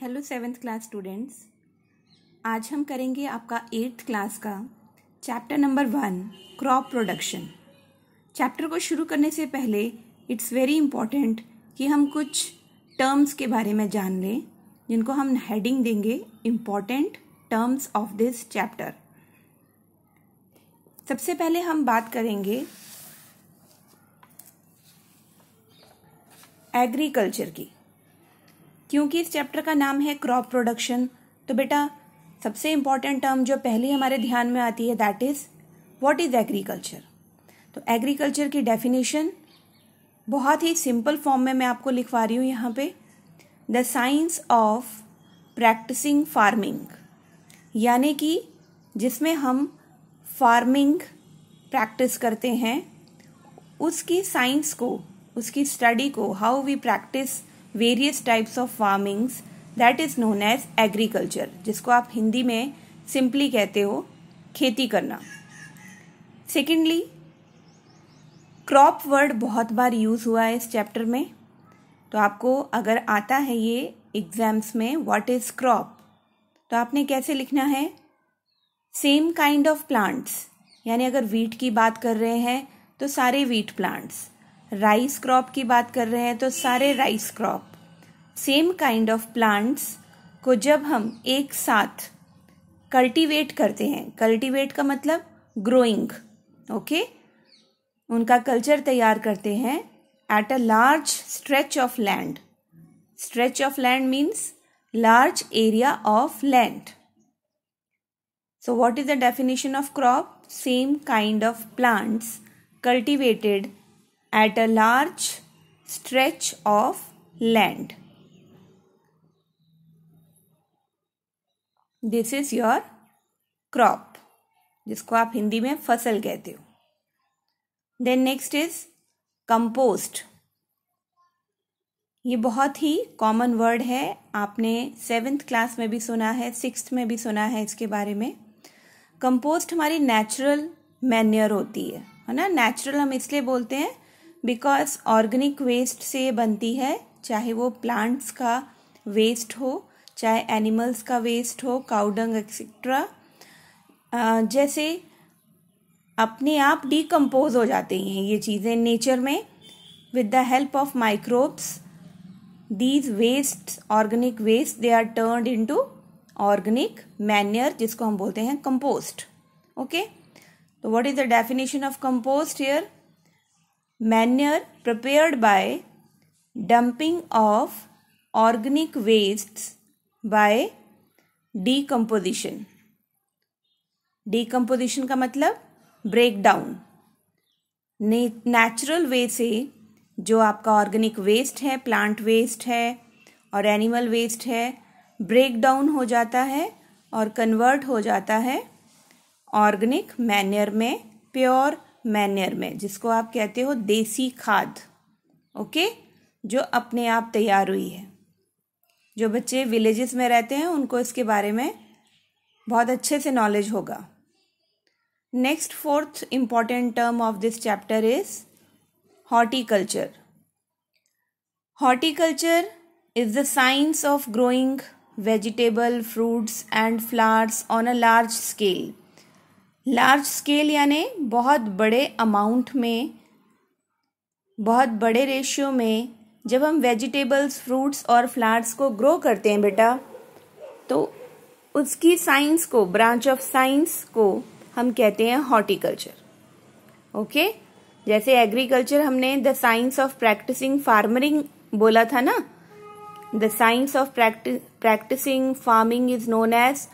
Hello seventh class students आज हम करेंगे आपका एट्थ क्लास का chapter number one crop production chapter को शुरू करने से पहले इट्स वेरी इम्पॉर्टेंट कि हम कुछ टर्म्स के बारे में जान लें जिनको हम हेडिंग देंगे important terms of this chapter सबसे पहले हम बात करेंगे एग्रीकल्चर की क्योंकि इस चैप्टर का नाम है क्रॉप प्रोडक्शन तो बेटा सबसे इम्पॉर्टेंट टर्म जो पहले हमारे ध्यान में आती है that is what is agriculture तो एग्रीकल्चर की डेफिनेशन बहुत ही सिंपल फॉर्म में मैं आपको लिखवा रही हूँ यहाँ पे the science of practising farming यानी कि जिसमें हम फार्मिंग प्रैक्टिस करते हैं उसकी साइंस को उसकी स्टडी को how we practise various types of farmings that is known as agriculture जिसको आप हिंदी में सिंपली कहते हो खेती करना सेकेंडली क्रॉप वर्ड बहुत बार यूज़ हुआ है इस चैप्टर में तो आपको अगर आता है ये एग्जाम्स में व्हाट इज़ क्रॉप तो आपने कैसे लिखना है सेम काइंड ऑफ प्लांट्स यानी अगर वीट की बात कर रहे हैं तो सारे वीट प्लांट्स राइस क्रॉप की बात कर रहे हैं तो सारे rice crop same kind of plants को जब हम एक साथ कल्टीवेट करते हैं कल्टीवेट का मतलब ग्रोइंग ओके okay? उनका कल्चर तैयार करते हैं at a large stretch of land stretch of land means large area of land so what is the definition of crop same kind of plants cultivated at a large stretch of land. This is your crop जिसको आप हिंदी में फसल कहते हो then next is compost ये बहुत ही common word है आपने सेवेंथ क्लास में भी सुना है सिक्स में भी सुना है इसके बारे में कंपोस्ट हमारी नेचुरल मैन्यर होती है है ना नेचुरल हम इसलिए बोलते हैं बिकॉज ऑर्गेनिक वेस्ट से बनती है चाहे वो प्लांट्स का वेस्ट हो चाहे एनिमल्स का वेस्ट हो काउडंग एक्सेट्रा जैसे अपने आप डीकम्पोज हो जाते हैं ये चीज़ें नेचर में with the help of microbes these waste organic waste they are turn into organic manure जिसको हम बोलते हैं कंपोस्ट ओके तो what is the definition of compost here manure prepared by dumping of organic wastes by decomposition decomposition का मतलब break down natural way से जो आपका ऑर्गेनिक वेस्ट है प्लांट वेस्ट है और एनिमल वेस्ट है ब्रेक डाउन हो जाता है और कन्वर्ट हो जाता है ऑर्गेनिक मैनर में प्योर मैन्यर में जिसको आप कहते हो देसी खाद ओके जो अपने आप तैयार हुई है जो बच्चे विलेजेस में रहते हैं उनको इसके बारे में बहुत अच्छे से नॉलेज होगा next fourth important term of this chapter is horticulture horticulture is the science of growing vegetable fruits and flowers on a large scale large scale यानी बहुत बड़े अमाउंट में बहुत बड़े रेशियो में जब हम वेजिटेबल्स फ्रूट्स और फ्लावर्स को ग्रो करते हैं बेटा तो उसकी साइंस को ब्रांच ऑफ साइंस को हम कहते हैं हॉर्टिकल्चर ओके जैसे एग्रीकल्चर हमने the science of practising farming बोला था ना the science of practising farming is known as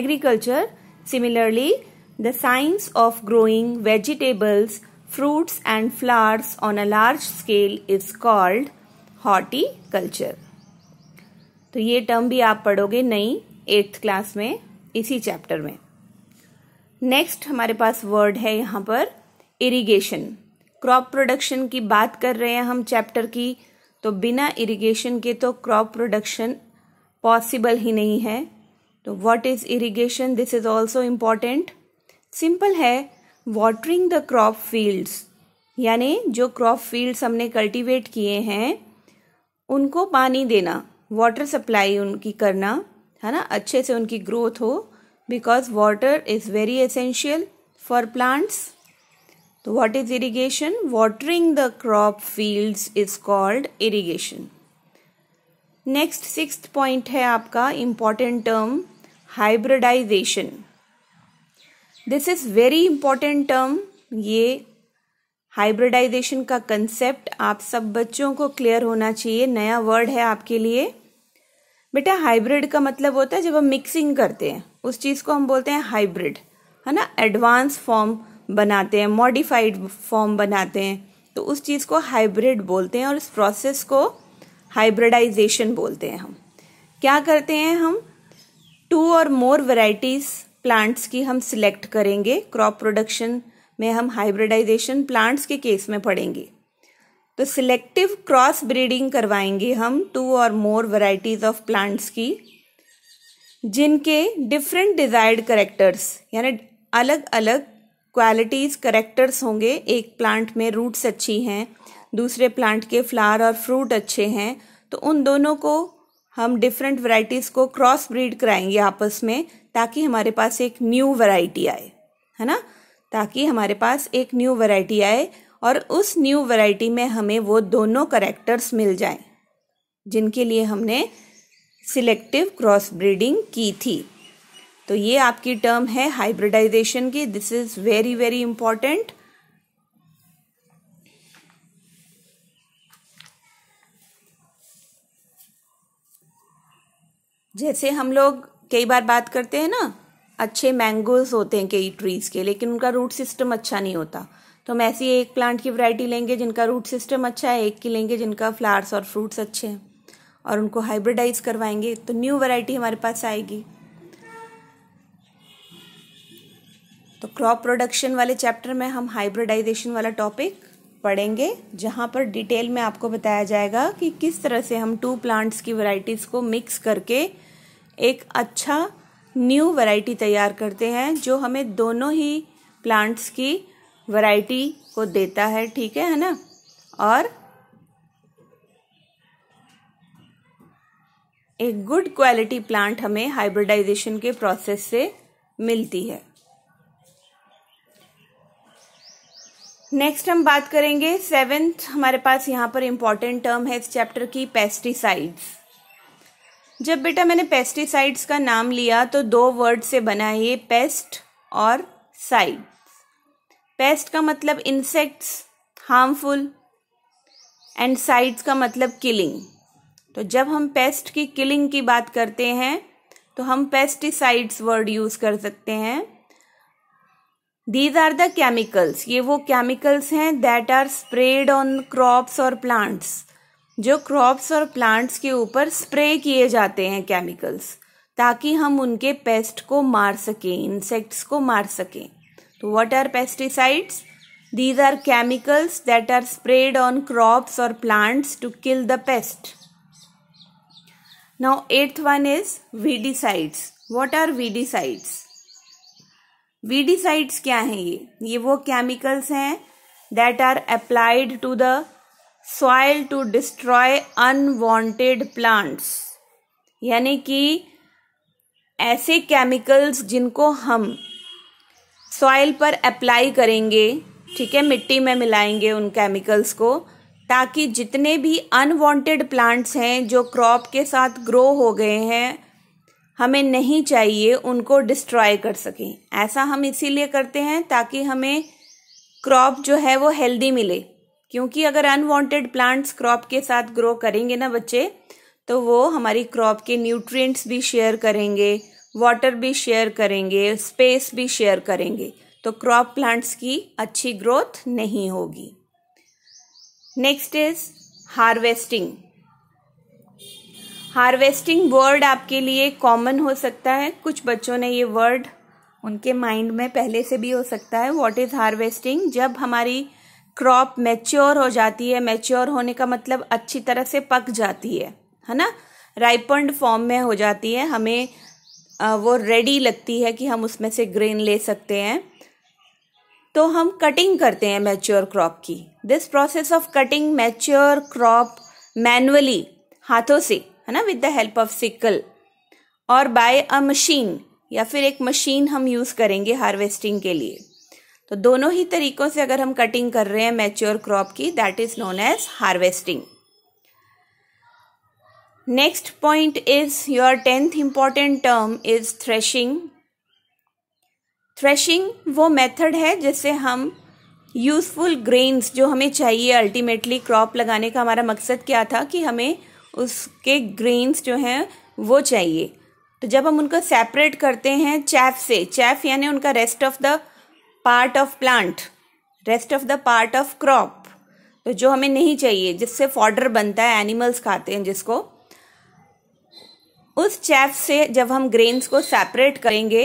agriculture similarly The science of growing vegetables, fruits and flowers on a large scale is called horticulture तो ये term भी आप पढ़ोगे नई eighth class में इसी चैप्टर में नेक्स्ट हमारे पास वर्ड है यहां पर इरिगेशन क्रॉप प्रोडक्शन की बात कर रहे हैं हम चैप्टर की तो बिना इरिगेशन के तो क्रॉप प्रोडक्शन पॉसिबल ही नहीं है तो what is irrigation this is also important simple है वाटरिंग द क्रॉप फील्ड्स यानी जो क्रॉप फील्ड्स हमने कल्टीवेट किए हैं उनको पानी देना वाटर सप्लाई उनकी करना है ना अच्छे से उनकी ग्रोथ हो because water is very essential for plants तो what is irrigation watering the crop fields is called irrigation next six point है आपका important term hybridisation this is very important term ये हाइब्रिडाइजेशन का कंसेप्ट आप सब बच्चों को क्लियर होना चाहिए नया वर्ड है आपके लिए बेटा हाइब्रिड का मतलब होता है जब हम मिक्सिंग करते हैं उस चीज़ को हम बोलते हैं हाइब्रिड है ना एडवांस फॉर्म बनाते हैं मॉडिफाइड फॉर्म बनाते हैं तो उस चीज़ को हाइब्रिड बोलते हैं और इस प्रोसेस को हाइब्रिडाइजेशन बोलते हैं हम क्या करते हैं हम टू और मोर वेराइटीज़ प्लांट्स की हम सिलेक्ट करेंगे क्रॉप प्रोडक्शन में हम हाइब्रिडाइजेशन प्लांट्स के केस में पढ़ेंगे तो सिलेक्टिव क्रॉस ब्रीडिंग करवाएंगे हम टू और मोर वराइटीज ऑफ प्लांट्स की जिनके डिफरेंट डिजायर्ड करेक्टर्स यानी अलग अलग क्वालिटीज़ करेक्टर्स होंगे एक प्लांट में रूट्स अच्छी हैं दूसरे प्लांट के फ्लावर और फ्रूट अच्छे हैं तो उन दोनों को हम डिफरेंट वराइटीज़ को क्रॉस ब्रीड कराएंगे आपस में ताकि हमारे पास एक न्यू वराइटी आए है ना ताकि हमारे पास एक न्यू वराइटी आए और उस न्यू वराइटी में हमें वो दोनों करेक्टर्स मिल जाएं जिनके लिए हमने सिलेक्टिव क्रॉस ब्रीडिंग की थी तो ये आपकी टर्म है हाइब्रिडाइजेशन की this is very very important जैसे हम लोग कई बार बात करते हैं ना अच्छे मैंगोज होते हैं कई ट्रीज़ के लेकिन उनका रूट सिस्टम अच्छा नहीं होता तो हम ऐसी एक प्लांट की वैरायटी लेंगे जिनका रूट सिस्टम अच्छा है एक की लेंगे जिनका फ्लावर्स और फ्रूट्स अच्छे हैं और उनको हाइब्रिडाइज करवाएंगे तो न्यू वैरायटी हमारे पास आएगी तो क्रॉप प्रोडक्शन वाले चैप्टर में हम हाइब्रिडाइजेशन वाला टॉपिक पढ़ेंगे जहाँ पर डिटेल में आपको बताया जाएगा कि किस तरह से हम टू प्लांट्स की वैरायटीज़ को मिक्स करके एक अच्छा न्यू वैरायटी तैयार करते हैं जो हमें दोनों ही प्लांट्स की वैरायटी को देता है ठीक है है ना और एक गुड क्वालिटी प्लांट हमें हाइब्रिडाइजेशन के प्रोसेस से मिलती है नेक्स्ट हम बात करेंगे सेवेंथ हमारे पास यहाँ पर इम्पॉर्टेंट टर्म है इस चैप्टर की पेस्टिसाइड्स जब बेटा मैंने पेस्टिसाइड्स का नाम लिया तो दो वर्ड से बना है ये पेस्ट और साइड पेस्ट का मतलब इंसेक्ट्स हार्मफुल एंड साइड्स का मतलब किलिंग तो जब हम पेस्ट की किलिंग की बात करते हैं तो हम पेस्टिसाइड्स वर्ड यूज़ कर सकते हैं दीज आर द केमिकल्स ये वो केमिकल्स हैं that are spread on crops और प्लांट्स जो क्रॉप्स और प्लांट्स के ऊपर स्प्रे किए जाते हैं केमिकल्स ताकि हम उनके पेस्ट को मार सकें इंसेक्ट्स को मार सकें तो what are pesticides these are chemicals that are spread on crops और plants to kill the pest now eighth one is weedicides what are weedicides weedicides क्या हैं ये ये वो केमिकल्स हैं that are applied to the soil to destroy unwanted plants यानी कि ऐसे केमिकल्स जिनको हम सॉइल पर अप्लाई करेंगे ठीक है मिट्टी में मिलाएंगे उन केमिकल्स को ताकि जितने भी अनवांटेड प्लांट्स हैं जो क्रॉप के साथ ग्रो हो गए हैं हमें नहीं चाहिए उनको डिस्ट्रॉय कर सकें ऐसा हम इसीलिए करते हैं ताकि हमें क्रॉप जो है वो हेल्दी मिले क्योंकि अगर अनवांटेड प्लांट्स क्रॉप के साथ ग्रो करेंगे ना बच्चे तो वो हमारी क्रॉप के न्यूट्रिएंट्स भी शेयर करेंगे वाटर भी शेयर करेंगे स्पेस भी शेयर करेंगे तो क्रॉप प्लांट्स की अच्छी ग्रोथ नहीं होगी next is harvesting harvesting word आपके लिए कॉमन हो सकता है कुछ बच्चों ने ये वर्ड उनके माइंड में पहले से भी हो सकता है व्हाट इज हार्वेस्टिंग जब हमारी क्रॉप मैच्योर हो जाती है मैच्योर होने का मतलब अच्छी तरह से पक जाती है है ना राइपंड फॉर्म में हो जाती है हमें वो रेडी लगती है कि हम उसमें से ग्रेन ले सकते हैं तो हम कटिंग करते हैं मैच्योर क्रॉप की this process of cutting mature crop manually हाथों से है ना with the help of sickle और बाय अ मशीन या फिर एक मशीन हम यूज़ करेंगे हार्वेस्टिंग के लिए तो दोनों ही तरीक़ों से अगर हम कटिंग कर रहे हैं मैच्योर क्रॉप की that is known as harvesting next point is your tenth important term is threshing threshing वो मेथड है जिससे हम यूज़फुल ग्रेन्स जो हमें चाहिए अल्टीमेटली क्रॉप लगाने का हमारा मकसद क्या था कि हमें उसके ग्रेन्स जो हैं वो चाहिए तो जब हम उनको सेपरेट करते हैं चैफ से चैफ यानी उनका rest of the part of plant rest of the part of crop तो जो हमें नहीं चाहिए जिससे फॉर्डर बनता है एनिमल्स खाते हैं जिसको उस चैप से जब हम ग्रेन्स को सेपरेट करेंगे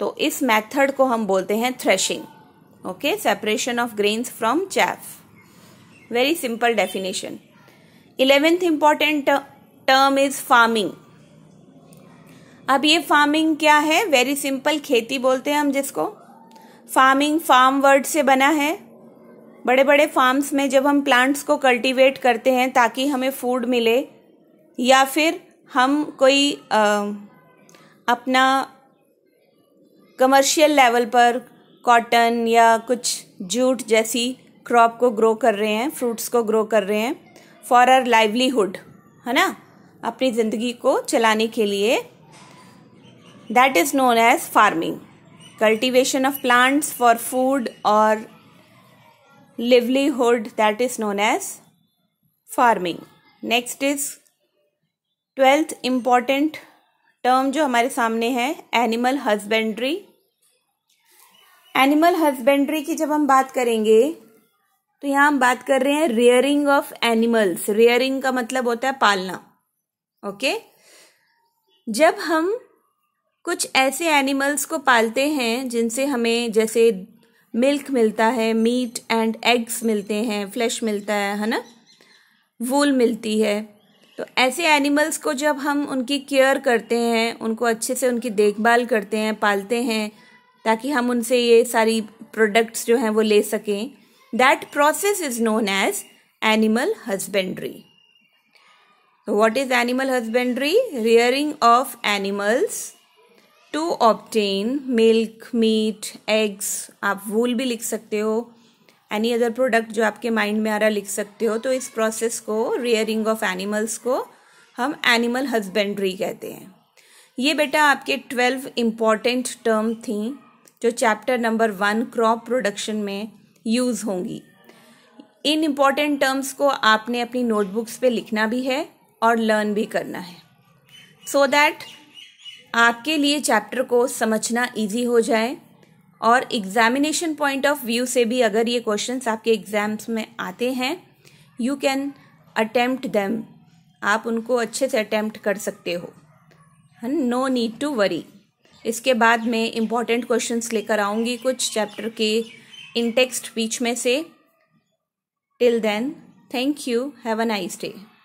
तो इस मेथड को हम बोलते हैं threshing okay separation of grains from chaff very simple definition eleventh important term is farming अब ये फार्मिंग क्या है वेरी सिंपल खेती बोलते हैं हम जिसको फार्मिंग फार्म वर्ड से बना है बड़े बड़े फार्म्स में जब हम प्लांट्स को कल्टीवेट करते हैं ताकि हमें फूड मिले या फिर हम कोई आ, अपना कमर्शियल लेवल पर कॉटन या कुछ जूट जैसी क्रॉप को ग्रो कर रहे हैं फ्रूट्स को ग्रो कर रहे हैं फॉर आर लाइवलीहुड है ना अपनी ज़िंदगी को चलाने के लिए that is known as farming cultivation of plants for food or livelihood that is known as farming next is twelfth important term जो हमारे सामने है एनिमल हस्बेंड्री एनिमल हस्बेंड्री की जब हम बात करेंगे तो यहाँ हम बात कर रहे हैं रियरिंग ऑफ एनिमल्स रियरिंग का मतलब होता है पालना ओके okay? जब हम कुछ ऐसे एनिमल्स को पालते हैं जिनसे हमें जैसे मिल्क मिलता है मीट एंड एग्स मिलते हैं फ्लैश मिलता है है ना वूल मिलती है तो ऐसे एनिमल्स को जब हम उनकी केयर करते हैं उनको अच्छे से उनकी देखभाल करते हैं पालते हैं ताकि हम उनसे ये सारी प्रोडक्ट्स जो हैं वो ले सकें that process is known as animal तो what is animal husbandry rearing of animals to obtain milk meat eggs आप वूल भी लिख सकते हो एनी अदर प्रोडक्ट जो आपके माइंड में आ रहा लिख सकते हो तो इस प्रोसेस को रियरिंग ऑफ एनिमल्स को हम एनिमल हस्बेंड्री कहते हैं ये बेटा आपके ट्वेल्व इम्पॉर्टेंट टर्म थी जो chapter number one crop production में यूज़ होंगी इन इम्पॉर्टेंट टर्म्स को आपने अपनी नोटबुक्स पे लिखना भी है और लर्न भी करना है सो so दैट आपके लिए चैप्टर को समझना इजी हो जाए और एग्जामिनेशन पॉइंट ऑफ व्यू से भी अगर ये क्वेश्चंस आपके एग्ज़ाम्स में आते हैं यू कैन अटेम्प्ट दैम आप उनको अच्छे से अटेम्प्ट कर सकते हो नो नीड टू वरी इसके बाद मैं इम्पॉर्टेंट क्वेश्चंस लेकर आऊँगी कुछ चैप्टर के इन टेक्स्ट बीच में से till then thank you have a nice day